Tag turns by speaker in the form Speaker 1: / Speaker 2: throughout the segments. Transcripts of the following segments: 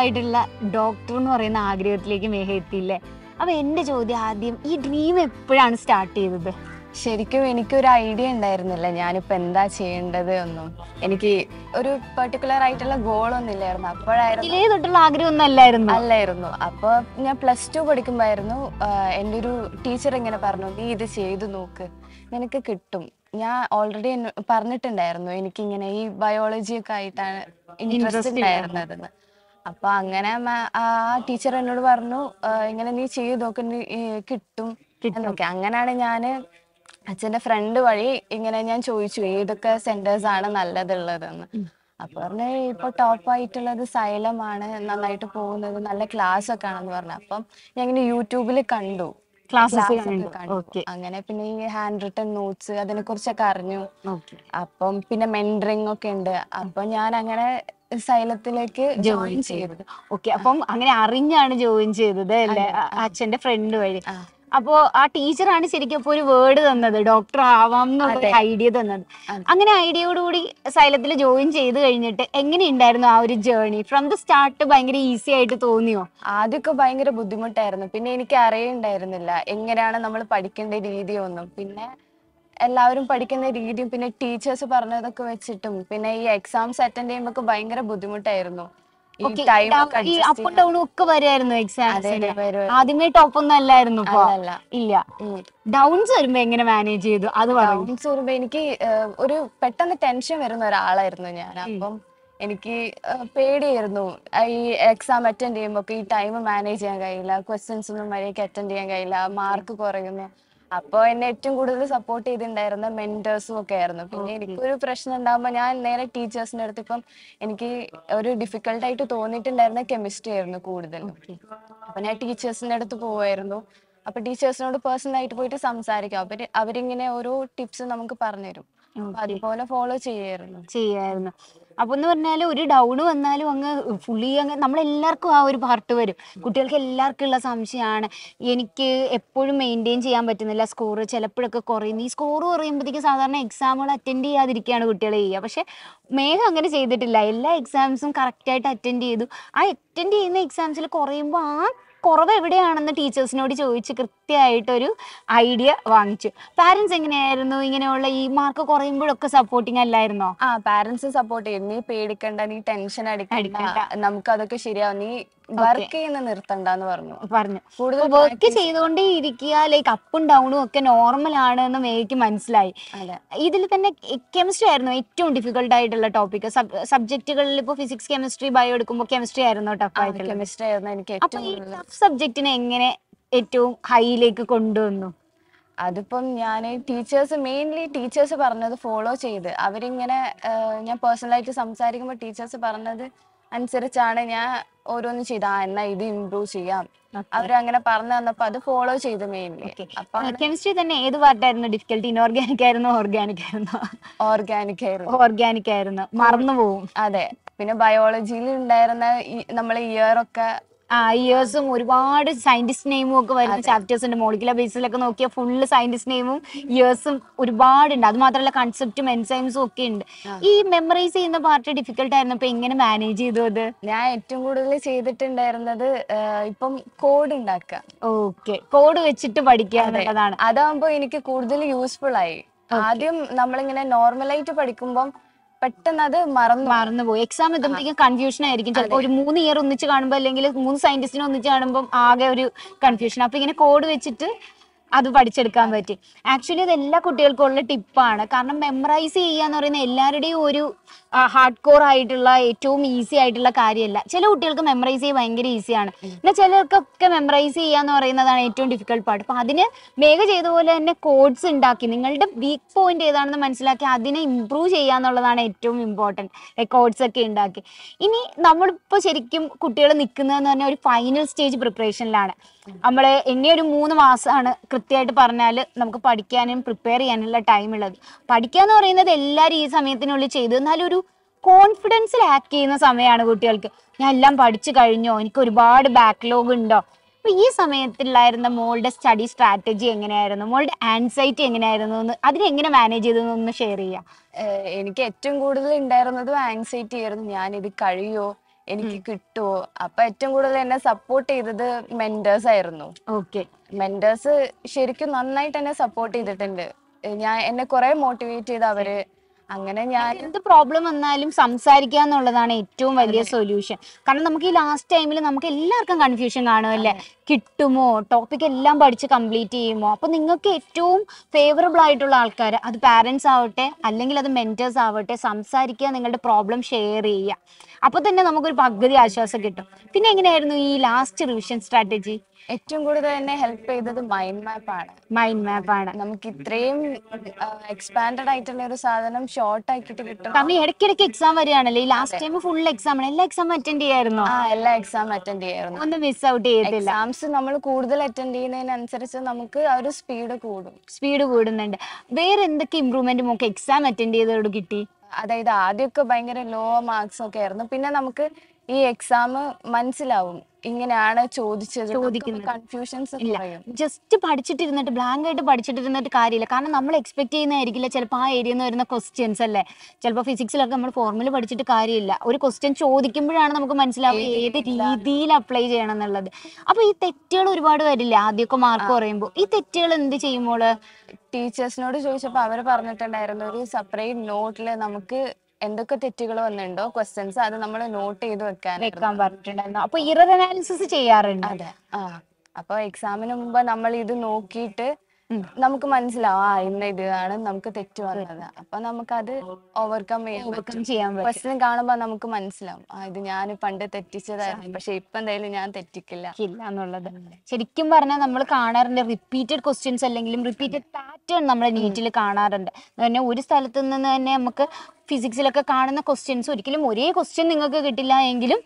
Speaker 1: ആയിട്ടുള്ള ഡോക്ടർ എന്ന് പറയുന്ന ആഗ്രഹത്തിലേക്ക് മേഹ എത്തിയില്ലേ അപ്പൊ എൻ്റെ
Speaker 2: ചോദ്യം ആദ്യം ഈ ഡ്രീം എപ്പോഴാണ് സ്റ്റാർട്ട് ചെയ്തത് ശരിക്കും എനിക്കൊരു ഐഡിയ ഉണ്ടായിരുന്നില്ല ഞാനിപ്പോ എന്താ ചെയ്യേണ്ടത് ഒന്നും എനിക്ക് ഒരു പെർട്ടിക്കുലർ ആയിട്ടുള്ള ഒന്നും ഇല്ലായിരുന്നു അപ്പോഴായിരുന്നു തൊട്ടുള്ള അല്ലായിരുന്നു അല്ലായിരുന്നു അപ്പോൾ ഞാൻ പ്ലസ് ടു പഠിക്കുമ്പോഴായിരുന്നു എൻ്റെ ഒരു ടീച്ചർ ഇങ്ങനെ പറഞ്ഞു നീ ഇത് ചെയ്തു നോക്ക് നിനക്ക് കിട്ടും ഞാൻ ഓൾറെഡി പറഞ്ഞിട്ടുണ്ടായിരുന്നു എനിക്കിങ്ങനെ ഈ ബയോളജിയൊക്കെ ആയിട്ടാണ് ഇൻട്രസ്റ്റ് ഉണ്ടായിരുന്നത് അപ്പൊ അങ്ങനെ ആ ടീച്ചർ എന്നോട് പറഞ്ഞു ഇങ്ങനെ നീ ചെയ്ത് നോക്ക് കിട്ടും എന്നൊക്കെ അങ്ങനെയാണ് ഞാൻ അച്ഛന്റെ ഫ്രണ്ട് വഴി ഇങ്ങനെ ഞാൻ ചോദിച്ചു ഏതൊക്കെ സെന്റേഴ്സ് ആണ് നല്ലതുള്ളതെന്ന് അപ്പൊ പറഞ്ഞു ഇപ്പൊ ടോപ്പ് ആയിട്ടുള്ളത് സൈലമാണ് നന്നായിട്ട് പോകുന്നത് നല്ല ക്ലാസ് ഒക്കെ ആണെന്ന് പറഞ്ഞു അപ്പം ഞാൻ ഇങ്ങനെ യൂട്യൂബിൽ കണ്ടു ക്ലാസ് അങ്ങനെ പിന്നെ ഈ ഹാൻഡ് റിട്ടൺ നോട്ട്സ് അതിനെ കുറിച്ചൊക്കെ അറിഞ്ഞു അപ്പം പിന്നെ മെന്ററിങ് ഒക്കെ ഉണ്ട് അപ്പൊ ഞാൻ അങ്ങനെ സൈലത്തിലേക്ക് ജോയിൻ ചെയ്തത് ഓക്കെ അപ്പം അങ്ങനെ അറിഞ്ഞാണ് ജോയിൻ ചെയ്തത് അല്ലേ അച്ഛന്റെ ഫ്രണ്ട്
Speaker 1: വഴി അപ്പോ ആ ടീച്ചറാണ് ശരിക്കും അപ്പൊ ഒരു വേർഡ് തന്നത് ഡോക്ടർ ആവാം എന്നുള്ള ഐഡിയ തന്നത് അങ്ങനെ ഐഡിയയോടുകൂടി സൈലത്തിൽ ജോയിൻ ചെയ്ത് കഴിഞ്ഞിട്ട് എങ്ങനെ ഉണ്ടായിരുന്നു ആ ഒരു ജേർണി
Speaker 2: ഫ്രം ദ സ്റ്റാർട്ട് ഭയങ്കര ഈസി ആയിട്ട് തോന്നിയോ ആദ്യമൊക്കെ ഭയങ്കര ബുദ്ധിമുട്ടായിരുന്നു പിന്നെ എനിക്ക് അറിയുണ്ടായിരുന്നില്ല എങ്ങനെയാണ് നമ്മൾ പഠിക്കേണ്ട രീതിയൊന്നും പിന്നെ എല്ലാവരും പഠിക്കുന്ന രീതിയും പിന്നെ ടീച്ചേഴ്സ് പറഞ്ഞതൊക്കെ വെച്ചിട്ടും പിന്നെ ഈ എക്സാംസ് അറ്റൻഡ് ചെയ്യുമ്പോൾ ഭയങ്കര ബുദ്ധിമുട്ടായിരുന്നു ഈ ഒക്കെ
Speaker 1: ആദ്യമേ ടോപ്പ് ഒന്നും അല്ലായിരുന്നു ഇല്ല ഡൗൺസ്
Speaker 2: വരുമ്പോ എങ്ങനെ മാനേജ് ചെയ്തു അത് ഡൗൺസ് വരുമ്പോ എനിക്ക് ഒരു പെട്ടെന്ന് ടെൻഷൻ വരുന്ന ഒരാളായിരുന്നു ഞാൻ അപ്പം എനിക്ക് പേടിയായിരുന്നു ഈ എക്സാം അറ്റൻഡ് ചെയ്യുമ്പോൾ ഈ ടൈം മാനേജ് ചെയ്യാൻ കഴിയില്ല ക്വസ്റ്റ്യൻസ് ഒന്നും മര്യാദക്ക് അറ്റൻഡ് ചെയ്യാൻ കഴിയില്ല മാർക്ക് കുറയുന്നു അപ്പൊ എന്നെ ഏറ്റവും കൂടുതൽ സപ്പോർട്ട് ചെയ്തിട്ടുണ്ടായിരുന്ന മെന്റേഴ്സും ഒക്കെ ആയിരുന്നു പിന്നെ എനിക്കൊരു പ്രശ്നം ഉണ്ടാകുമ്പോൾ ഞാൻ നേരെ ടീച്ചേഴ്സിന്റെ അടുത്ത് ഇപ്പം എനിക്ക് ഒരു ഡിഫിക്കൽട്ടായിട്ട് തോന്നിയിട്ടുണ്ടായിരുന്ന കെമിസ്ട്രി ആയിരുന്നു കൂടുതലും അപ്പൊ ഞാൻ ടീച്ചേഴ്സിന്റെ അടുത്ത് പോവായിരുന്നു അപ്പൊ ടീച്ചേഴ്സിനോട് ആയിട്ട് പോയിട്ട് സംസാരിക്കും അവര് അവരിങ്ങനെ ഓരോ ടിപ്സ് നമുക്ക് പറഞ്ഞുതരും അപ്പൊ അതുപോലെ ഫോളോ ചെയ്യായിരുന്നു
Speaker 1: ചെയ്യായിരുന്നു അപ്പൊ എന്ന് പറഞ്ഞാൽ ഒരു ഡൗൺ വന്നാലും അങ്ങ് ഫുള്ളി അങ്ങ് നമ്മളെല്ലാവർക്കും ആ ഒരു പാർട്ട് വരും കുട്ടികൾക്ക് എല്ലാവർക്കും ഉള്ള സംശയമാണ് എനിക്ക് എപ്പോഴും മെയിൻറ്റെയിൻ ചെയ്യാൻ പറ്റുന്നില്ല സ്കോർ ചിലപ്പോഴൊക്കെ കുറയുന്നു ഈ സ്കോർ കുറയുമ്പോഴത്തേക്ക് സാധാരണ എക്സാമുകൾ അറ്റൻഡ് ചെയ്യാതിരിക്കുകയാണ് കുട്ടികൾ ചെയ്യുക പക്ഷേ മേഘം അങ്ങനെ ചെയ്തിട്ടില്ല എല്ലാ എക്സാംസും കറക്റ്റായിട്ട് അറ്റൻഡ് ചെയ്തു ആ അറ്റൻഡ് ചെയ്യുന്ന എക്സാംസിൽ കുറയുമ്പോൾ ആ കുറവ് എവിടെയാണെന്ന് ടീച്ചേഴ്സിനോട് ചോദിച്ച് കൃത്യമായിട്ടൊരു ഐഡിയ വാങ്ങിച്ചു പാരന്റ്സ് എങ്ങനെയായിരുന്നു ഇങ്ങനെയുള്ള ഈ മാർക്ക്
Speaker 2: കുറയുമ്പോഴൊക്കെ സപ്പോർട്ടിങ് അല്ലായിരുന്നോ ആ പാരന്റ്സ് സപ്പോർട്ട് ചെയ്യും നീ പേടിക്കണ്ട നീ ടെൻഷൻ അടിക്കണ്ട നമുക്ക് അതൊക്കെ ശരിയാവും നീ വർക്ക് ചെയ്യുന്ന നിർത്തണ്ടെന്ന് പറഞ്ഞു പറഞ്ഞു കൂടുതൽ വർക്ക്
Speaker 1: ചെയ്തുകൊണ്ടേ ഇരിക്കുക ലൈക്ക് അപ്പും ഡൗണും ഒക്കെ നോർമൽ ആണ് എന്ന് മേക്ക് മനസ്സിലായി ഇതിൽ തന്നെ കെമിസ്ട്രി ആയിരുന്നു ഏറ്റവും ഡിഫിക്കൽട്ട് ആയിട്ടുള്ള ടോപ്പിക് സബ്ജക്റ്റുകളിൽ ഇപ്പോൾ ഫിസിക്സ് കെമിസ്ട്രി ബയോ എടുക്കുമ്പോൾ കെമിസ്ട്രി ആയിരുന്നു ടഫ് ആയിട്ടുള്ള കെമിസ്ട്രി ആയിരുന്നു എനിക്ക് ഏറ്റവും സബ്ജക്റ്റിനെ എങ്ങനെ ഏറ്റവും
Speaker 2: ഹൈയിലേക്ക് കൊണ്ടുവന്നു അതിപ്പം ഞാൻ ടീച്ചേഴ്സ് മെയിൻലി ടീച്ചേഴ്സ് പറഞ്ഞത് ഫോളോ ചെയ്ത് അവരിങ്ങനെ ഞാൻ പേഴ്സണലായിട്ട് സംസാരിക്കുമ്പോൾ ടീച്ചേഴ്സ് പറഞ്ഞത് അനുസരിച്ചാണ് ഞാൻ ഓരോന്നും ചെയ്ത് ആ എന്നാ ഇത് ഇമ്പ്രൂവ് ചെയ്യാം അവരങ്ങനെ പറഞ്ഞു തന്നപ്പോ അത് ഫോളോ ചെയ്ത് മെയിൻലി കെമിസ്ട്രി തന്നെ ഏത് പാർട്ടായിരുന്നു ഡിഫിക്കൽട്ടി ഇൻഓർഗാനിക് ആയിരുന്നു ഓർഗാനിക് ആയിരുന്നു ഓർഗാനിക് ആയിരുന്നു ഓർഗാനിക് ആയിരുന്നു മറന്നു പോവും അതെ പിന്നെ ബയോളജിയിൽ ഉണ്ടായിരുന്ന നമ്മൾ ഇയർ ഒക്കെ ഇയേഴ്സും ഒരുപാട് സയന്റിസ്റ്റ് നെയിമും ഒക്കെ വരുന്ന
Speaker 1: ചാപ്റ്റേഴ്സ് ഉണ്ട് മോളിക്കുലർ ബേസിലൊക്കെ നോക്കിയാൽ ഫുള്ള് സയന്റിസ്റ്റ് നെയിമും ഇയേഴ്സും ഉണ്ട് അത് മാത്രമല്ല കൺസെപ്റ്റും എൻസൈംസും ഒക്കെ ഉണ്ട് ഈ മെമ്മറൈസ് ചെയ്യുന്ന പാർട്ട് ഡിഫിക്കൽട്ട് ആയിരുന്നു ഇപ്പൊ എങ്ങനെ മാനേജ് ചെയ്തു അത്
Speaker 2: ഞാൻ ഏറ്റവും കൂടുതൽ ചെയ്തിട്ടുണ്ടായിരുന്നത് ഇപ്പം കോഡ് ഉണ്ടാക്കുക ഓക്കെ കോഡ് വെച്ചിട്ട് പഠിക്കുക എന്നുള്ളതാണ് അതാകുമ്പോൾ എനിക്ക് കൂടുതൽ യൂസ്ഫുൾ ആയി ആദ്യം നമ്മളിങ്ങനെ നോർമലായിട്ട് പഠിക്കുമ്പം പെട്ടെന്ന് അത് മറന്നു മറന്നു പോയി എക്സാം എത്തുമ്പോഴത്തേക്കും കൺഫ്യൂഷൻ ആയിരിക്കും
Speaker 1: ചിലപ്പോൾ ഒരു മൂന്ന് ഇയർ ഒന്നിച്ച് കാണുമ്പോൾ അല്ലെങ്കിൽ മൂന്ന് സയന്റിസ്റ്റിനെ ഒന്നിച്ച് കാണുമ്പോൾ ആകെ ഒരു കൺഫ്യൂഷൻ അപ്പൊ ഇങ്ങനെ കോഡ് വെച്ചിട്ട് അത് പഠിച്ചെടുക്കാൻ പറ്റി ആക്ച്വലി അത് എല്ലാ കുട്ടികൾക്കും ഉള്ള ടിപ്പാണ് കാരണം മെമ്മറൈസ് ചെയ്യുക എന്ന് പറയുന്ന എല്ലാവരുടെയും ഒരു ഹാർഡ് കോർ ആയിട്ടുള്ള ഏറ്റവും ഈസി ആയിട്ടുള്ള കാര്യമല്ല ചില കുട്ടികൾക്ക് മെമ്മറൈസ് ചെയ്യാൻ ഭയങ്കര ഈസിയാണ് എന്നാൽ ചിലർക്കൊക്കെ മെമ്മറൈസ് ചെയ്യുക എന്ന് പറയുന്നതാണ് ഏറ്റവും ഡിഫിക്കൽട്ട് പാർട്ട് അപ്പൊ അതിന് മേഘ ചെയ്ത പോലെ തന്നെ കോഡ്സ് ഉണ്ടാക്കി നിങ്ങളുടെ വീക്ക് പോയിന്റ് ഏതാണെന്ന് മനസ്സിലാക്കി അതിനെ ഇമ്പ്രൂവ് ചെയ്യുക എന്നുള്ളതാണ് ഏറ്റവും ഇമ്പോർട്ടൻറ്റ് റെക്കോർഡ്സ് ഒക്കെ ഉണ്ടാക്കി ഇനി നമ്മളിപ്പോൾ ശരിക്കും കുട്ടികൾ നിൽക്കുന്നതെന്ന് പറഞ്ഞാൽ ഒരു ഫൈനൽ സ്റ്റേജ് പ്രിപ്പറേഷനിലാണ് നമ്മൾ ഇനി ഒരു മൂന്ന് മാസമാണ് കൃത്യമായിട്ട് പറഞ്ഞാൽ നമുക്ക് പഠിക്കാനും പ്രിപ്പയർ ചെയ്യാനുള്ള ടൈം ഉള്ളത് പഠിക്കുക എന്ന് പറയുന്നത് എല്ലാവരും ഈ സമയത്തിനുള്ളിൽ ചെയ്തു എന്നാലൊരു കോൺഫിഡൻസിൽ ആക്ട് ചെയ്യുന്ന സമയമാണ് കുട്ടികൾക്ക് ഞാൻ എല്ലാം പഠിച്ചു കഴിഞ്ഞോ എനിക്ക് ഒരുപാട് ബാക്ക്ലോഗ് ഉണ്ടോ അപ്പൊ ഈ സമയത്തുണ്ടായിരുന്ന മോളുടെ സ്റ്റഡി സ്ട്രാറ്റജി എങ്ങനെയായിരുന്നു മോളുടെ ആൻസൈറ്റി എങ്ങനെയായിരുന്നു അതിനെങ്ങനെ മാനേജ് ചെയ്തു ഒന്ന് ഷെയർ
Speaker 2: ചെയ്യാം എനിക്ക് ഏറ്റവും കൂടുതൽ ഉണ്ടായിരുന്നത് ആൻസൈറ്റി ആയിരുന്നു ഞാൻ ഇത് കഴിയോ എനിക്ക് കിട്ടുമോ അപ്പൊ ഏറ്റവും കൂടുതൽ എന്നെ സപ്പോർട്ട് ചെയ്തത് മെന്റേഴ്സ് ആയിരുന്നു ഓക്കെ മെന്റേഴ്സ് ശരിക്കും നന്നായിട്ട് എന്നെ സപ്പോർട്ട് ചെയ്തിട്ടുണ്ട് ഞാൻ എന്നെ കുറെ മോട്ടിവേറ്റ് ചെയ്ത് അവര് അങ്ങനെ ഞാൻ എന്ത് പ്രോബ്ലം വന്നാലും സംസാരിക്കുക എന്നുള്ളതാണ് ഏറ്റവും വലിയ സൊല്യൂഷൻ
Speaker 1: കാരണം നമുക്ക് ഈ ലാസ്റ്റ് ടൈമിൽ നമുക്ക് എല്ലാവർക്കും കൺഫ്യൂഷൻ കാണുമല്ലേ കിട്ടുമോ ടോപ്പിക് എല്ലാം പഠിച്ച് കംപ്ലീറ്റ് ചെയ്യുമോ അപ്പോൾ നിങ്ങൾക്ക് ഏറ്റവും ഫേവറബിൾ ആയിട്ടുള്ള ആൾക്കാർ അത് പാരൻസ് ആവട്ടെ അല്ലെങ്കിൽ അത് മെൻറ്റേഴ്സ് ആവട്ടെ സംസാരിക്കുക നിങ്ങളുടെ പ്രോബ്ലം ഷെയർ ചെയ്യുക അപ്പോൾ തന്നെ നമുക്കൊരു പകുതി
Speaker 2: ആശ്വാസം കിട്ടും പിന്നെ എങ്ങനെയായിരുന്നു ഈ ലാസ്റ്റ് റിവിഷൻ സ്ട്രാറ്റജി ഏറ്റവും കൂടുതൽ എന്നെ ഹെൽപ്പ് ചെയ്തത് മൈൻഡ് മാപ്പ് ആണ് മൈൻഡ് മാപ്പ് ആണ് നമുക്ക് ഇത്രയും എക്സ്പാൻഡഡ് ആയിട്ടുള്ള ഒരു സാധനം ഷോർട്ട് ആക്കിട്ട് കിട്ടും കാരണം ഇടയ്ക്കിടയ്ക്ക് എക്സാം വരികയാണല്ലോ ഈ ലാസ്റ്റ് ടൈം ഫുൾ എക്സാം ആണ് എല്ലാ എക്സാം അറ്റൻഡ് ചെയ്യായിരുന്നു ആ എല്ലാ എക്സാം അറ്റൻഡ് ചെയ്യായിരുന്നു ഒന്നും മിസ് ഔട്ട് ചെയ്തില്ല എക്സാം കോഴ്സ് നമ്മൾ കൂടുതൽ അറ്റൻഡ് ചെയ്യുന്നതിനനുസരിച്ച് നമുക്ക് ആ ഒരു സ്പീഡ് കൂടും സ്പീഡ് കൂടുന്നുണ്ട് വേറെ എന്തൊക്കെ ഇമ്പ്രൂവ്മെന്റ് നമുക്ക് എക്സാം അറ്റൻഡ് ചെയ്തോട് കിട്ടി അതായത് ആദ്യമൊക്കെ ഭയങ്കര ലോ മാർക്സ് ഒക്കെ ആയിരുന്നു പിന്നെ നമുക്ക് ഈ എക്സാം മനസ്സിലാവും ഇങ്ങനെയാണ് ചോദിച്ചത് ചോദിക്കുന്നത് കൺഫ്യൂഷൻസ് ഇല്ല
Speaker 1: ജസ്റ്റ് പഠിച്ചിട്ടിരുന്നിട്ട് ബ്ലാങ്ക് ആയിട്ട് പഠിച്ചിട്ടിരുന്നിട്ട് കാര്യമില്ല കാരണം നമ്മൾ എക്സ്പെക്ട് ചെയ്യുന്നതായിരിക്കില്ല ചിലപ്പോൾ ആ ഏരിയയിൽ നിന്ന് വരുന്ന ക്വസ്റ്റ്യൻസ് അല്ലേ ചിലപ്പോൾ ഫിസിക്സിലൊക്കെ നമ്മൾ ഫോർമുല പഠിച്ചിട്ട് കാര്യമില്ല ഒരു ക്വസ്റ്റ്യൻ ചോദിക്കുമ്പോഴാണ് നമുക്ക് മനസ്സിലാവുക ഏത് രീതിയിൽ അപ്ലൈ ചെയ്യണം എന്നുള്ളത് അപ്പോൾ ഈ തെറ്റുകൾ ഒരുപാട് വരില്ല ആദ്യമൊക്കെ മാർക്ക് കുറയുമ്പോൾ
Speaker 2: ഈ തെറ്റുകൾ എന്ത് ചെയ്യുമ്പോൾ ടീച്ചേഴ്സിനോട് ചോദിച്ചപ്പോൾ അവർ പറഞ്ഞിട്ടുണ്ടായിരുന്നു ഒരു സെപ്പറേറ്റ് നോട്ടിൽ നമുക്ക് എന്തൊക്കെ തെറ്റുകൾ വന്നിട്ടുണ്ടോ ക്വസ്റ്റ്യൻസ് അത് നമ്മൾ നോട്ട് ചെയ്ത് വെക്കാൻ വെക്കാൻ പറഞ്ഞിട്ടുണ്ടായിരുന്നു അപ്പൊ ഇറർ അനാലിസിസ് ചെയ്യാറുണ്ട് അതെ ആ അപ്പൊ എക്സാമിന് മുമ്പ് നമ്മൾ ഇത് നോക്കിയിട്ട് നമുക്ക് മനസ്സിലാവും ആ ഇന്ന് ഇതാണ് നമുക്ക് തെറ്റ് വന്നത് അപ്പൊ നമുക്കത് ഓവർകം ഓവർകം ചെയ്യാൻ കാണുമ്പോ നമുക്ക് മനസ്സിലാവും ആ ഇത് ഞാൻ പണ്ട് തെറ്റിച്ചതായിരുന്നു പക്ഷെ ഇപ്പൊ എന്തായാലും ഞാൻ തെറ്റിക്കില്ല എന്നുള്ളത് ശരിക്കും പറഞ്ഞാൽ നമ്മൾ
Speaker 1: കാണാറുണ്ട് റിപ്പീറ്റഡ് ക്വസ്റ്റ്യൻസ് അല്ലെങ്കിലും റിപ്പീറ്റഡ് പാറ്റേൺ നമ്മുടെ നീറ്റിൽ കാണാറുണ്ട് തന്നെ ഒരു സ്ഥലത്ത് നിന്ന് തന്നെ നമുക്ക് ഫിസിക്സിലൊക്കെ കാണുന്ന ക്വസ്റ്റ്യൻസ് ഒരിക്കലും ഒരേ ക്വസ്റ്റ്യൻ നിങ്ങൾക്ക് കിട്ടില്ല എങ്കിലും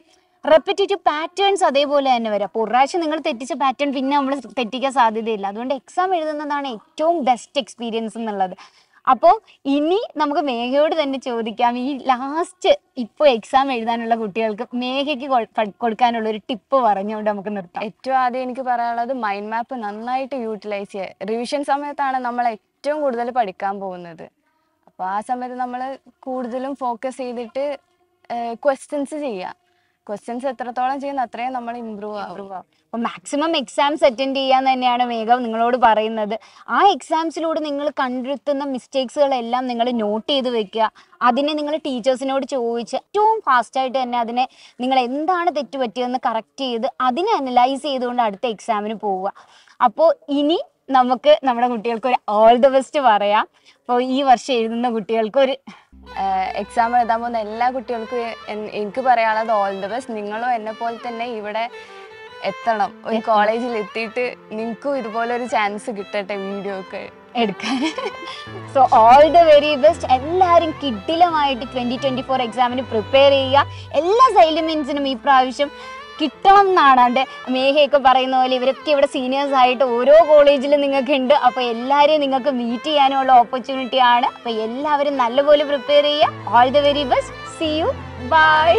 Speaker 1: റെപ്പിറ്റേറ്റീവ് പാറ്റേൺസ് അതേപോലെ തന്നെ വരും അപ്പോൾ ഒരാഴ്ച നിങ്ങൾ തെറ്റിച്ച പാറ്റേൺ പിന്നെ നമ്മൾ തെറ്റിക്കാൻ സാധ്യതയില്ല അതുകൊണ്ട് എക്സാം എഴുതുന്നതാണ് ഏറ്റവും ബെസ്റ്റ് എക്സ്പീരിയൻസ് എന്നുള്ളത് അപ്പോൾ ഇനി നമുക്ക് മേഘയോട് തന്നെ ചോദിക്കാം ഈ ലാസ്റ്റ് ഇപ്പോൾ എക്സാം എഴുതാനുള്ള കുട്ടികൾക്ക് മേഘയ്ക്ക്
Speaker 2: കൊടുക്കാനുള്ള ഒരു ടിപ്പ് പറഞ്ഞുകൊണ്ട് നമുക്ക് നിർത്താം ഏറ്റവും ആദ്യം എനിക്ക് പറയാനുള്ളത് മൈൻഡ് മാപ്പ് നന്നായിട്ട് യൂട്ടിലൈസ് ചെയ്യുക റിവിഷൻ സമയത്താണ് നമ്മൾ ഏറ്റവും കൂടുതൽ പഠിക്കാൻ പോകുന്നത് അപ്പോൾ ആ സമയത്ത് നമ്മൾ കൂടുതലും ഫോക്കസ് ചെയ്തിട്ട് ക്വസ്റ്റ്യൻസ് ചെയ്യുക ക്വസ്റ്റ്യൻസ് എത്രത്തോളം ചെയ്യുന്ന അത്രയും നമ്മൾ ഇമ്പ്രൂവ് ആവും അപ്പൊ മാക്സിമം എക്സാംസ് അറ്റൻഡ് ചെയ്യാൻ തന്നെയാണ്
Speaker 1: വേഗം നിങ്ങളോട് പറയുന്നത് ആ എക്സാംസിലൂടെ നിങ്ങൾ കണ്ടെത്തുന്ന മിസ്റ്റേക്സുകളെല്ലാം നിങ്ങൾ നോട്ട് ചെയ്ത് വെക്കുക അതിനെ നിങ്ങൾ ടീച്ചേഴ്സിനോട് ചോദിച്ച് ഏറ്റവും ഫാസ്റ്റായിട്ട് തന്നെ അതിനെ നിങ്ങൾ എന്താണ് തെറ്റ് പറ്റിയതെന്ന് കറക്റ്റ് ചെയ്ത് അതിനെ അനലൈസ് ചെയ്തുകൊണ്ട് അടുത്ത എക്സാമിന് പോവുക അപ്പോൾ
Speaker 2: ഇനി നമുക്ക് നമ്മുടെ കുട്ടികൾക്ക് ഒരു ഓൾ ദ ബെസ്റ്റ് പറയാം അപ്പോൾ ഈ വർഷം എഴുതുന്ന കുട്ടികൾക്ക് ഒരു എക്സാം എഴുതാൻ പോകുന്ന എല്ലാ കുട്ടികൾക്കും എനിക്ക് പറയാനുള്ളത് ഓൾ ദ ബെസ്റ്റ് നിങ്ങളും എന്നെ പോലെ തന്നെ ഇവിടെ എത്തണം ഒരു കോളേജിൽ എത്തിയിട്ട് നിങ്ങൾക്കും ഇതുപോലൊരു ചാൻസ് കിട്ടട്ടെ വീഡിയോ ഒക്കെ എടുക്കാൻ so all the very best
Speaker 1: എല്ലാവരും കിഡിലമായിട്ട് ട്വൻറ്റി ട്വൻറ്റി ഫോർ എക്സാമിന് പ്രിപ്പയർ ചെയ്യുക എല്ലാ സൈലമെൻസിനും ഈ പ്രാവശ്യം കിട്ടണം എന്നാണ് മേഘയൊക്കെ പറയുന്ന പോലെ ഇവരൊക്കെ ഇവിടെ സീനിയേഴ്സ് ആയിട്ട് ഓരോ കോളേജിലും നിങ്ങൾക്ക് ഉണ്ട് അപ്പോൾ എല്ലാവരെയും നിങ്ങൾക്ക് മീറ്റ് ചെയ്യാനുള്ള ഓപ്പർച്യൂണിറ്റി ആണ് അപ്പോൾ എല്ലാവരും നല്ലപോലെ പ്രിപ്പയർ ചെയ്യുക all the very best see you by